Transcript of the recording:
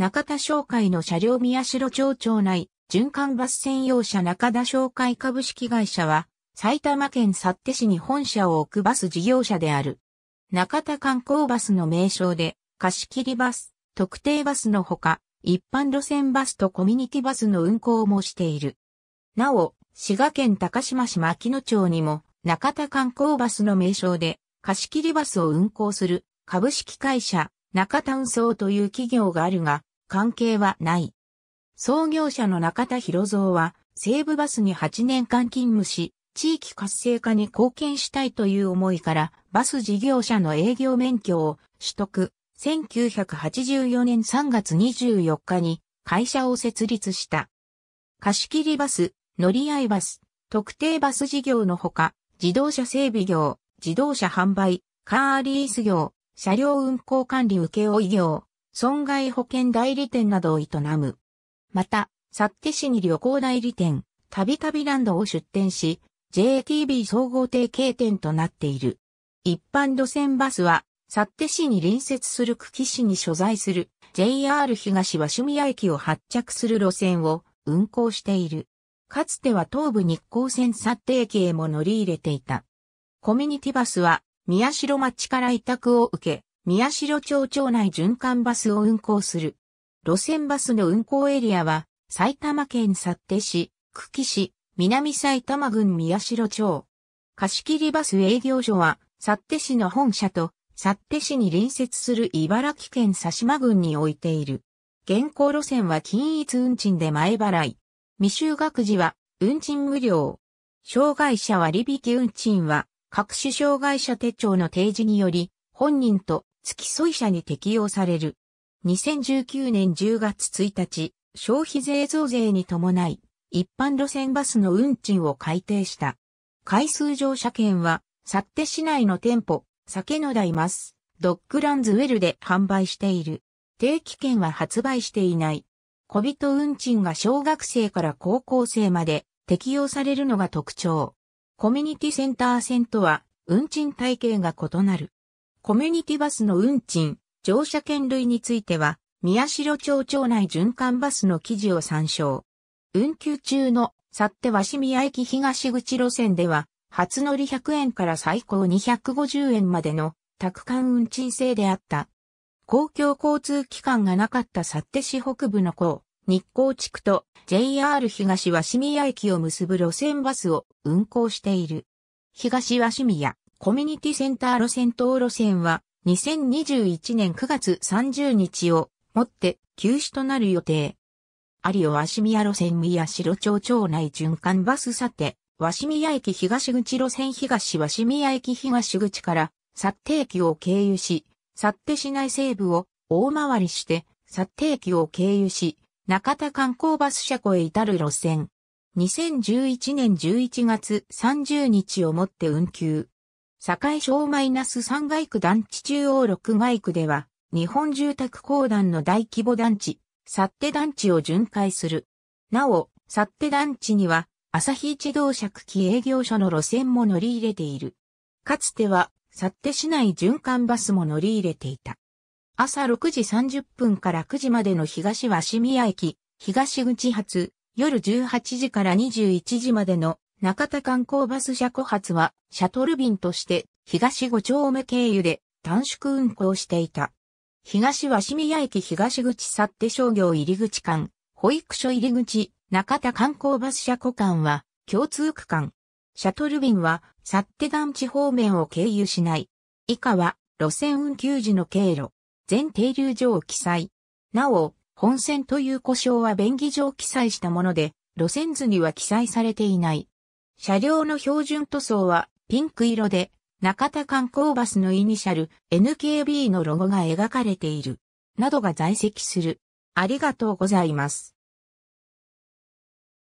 中田商会の車両宮代町町内、循環バス専用車中田商会株式会社は、埼玉県幸手市に本社を置くバス事業者である。中田観光バスの名称で、貸切バス、特定バスのほか、一般路線バスとコミュニティバスの運行もしている。なお、滋賀県高島市牧野町にも、中田観光バスの名称で、貸切バスを運行する、株式会社、中田運送という企業があるが、関係はない。創業者の中田博蔵は、西武バスに8年間勤務し、地域活性化に貢献したいという思いから、バス事業者の営業免許を取得。1984年3月24日に会社を設立した。貸切バス、乗り合いバス、特定バス事業のほか、自動車整備業、自動車販売、カーリース業、車両運行管理請負業、損害保険代理店などを営む。また、幸手市に旅行代理店、たびたびランドを出店し、JTB 総合提携店となっている。一般路線バスは、幸手市に隣接する久喜市に所在する JR 東和趣味屋駅を発着する路線を運行している。かつては東武日光線幸手駅へも乗り入れていた。コミュニティバスは宮代町から委託を受け、宮代町町内循環バスを運行する。路線バスの運行エリアは、埼玉県幸手市、久喜市、南埼玉郡宮代町。貸切バス営業所は、幸手市の本社と、幸手市に隣接する茨城県佐島郡に置いている。現行路線は均一運賃で前払い。未就学時は、運賃無料。障害者割引運賃は、各種障害者手帳の提示により、本人と付き添い者に適用される。2019年10月1日、消費税増税に伴い、一般路線バスの運賃を改定した。回数乗車券は、幸手市内の店舗、酒の台まス、ドッグランズウェルで販売している。定期券は発売していない。小人運賃が小学生から高校生まで適用されるのが特徴。コミュニティセンター線とは運賃体系が異なる。コミュニティバスの運賃、乗車券類については、宮代町町内循環バスの記事を参照。運休中の、去って鷲宮駅東口路線では、初乗り100円から最高250円までの、宅間運賃制であった。公共交通機関がなかったっ手市北部の港、日光地区と JR 東鷲宮駅を結ぶ路線バスを運行している。東鷲宮、コミュニティセンター路線等路線は2021年9月30日をもって休止となる予定。ありよ鷲宮路線宮代町町内循環バスさて、鷲宮駅東口路線東鷲宮駅東口から、幸て駅を経由し、幸て市内西部を大回りして、幸て駅を経由し、中田観光バス車庫へ至る路線。2011年11月30日をもって運休。堺省マイナス三街区団地中央六街区では、日本住宅公団の大規模団地、サッテ団地を巡回する。なお、サッテ団地には、朝日自動車区機営業所の路線も乗り入れている。かつては、サッテ市内循環バスも乗り入れていた。朝6時30分から9時までの東鷲宮駅、東口発、夜18時から21時までの中田観光バス車庫発は、シャトル便として、東五丁目経由で短縮運行していた。東は清宮駅東口去って商業入口間、保育所入口、中田観光バス車庫間は、共通区間。シャトル便は、去って団地方面を経由しない。以下は、路線運休時の経路。全停留所を記載。なお、本線という故障は便宜上記載したもので、路線図には記載されていない。車両の標準塗装はピンク色で、中田観光バスのイニシャル NKB のロゴが描かれている。などが在籍する。ありがとうございます。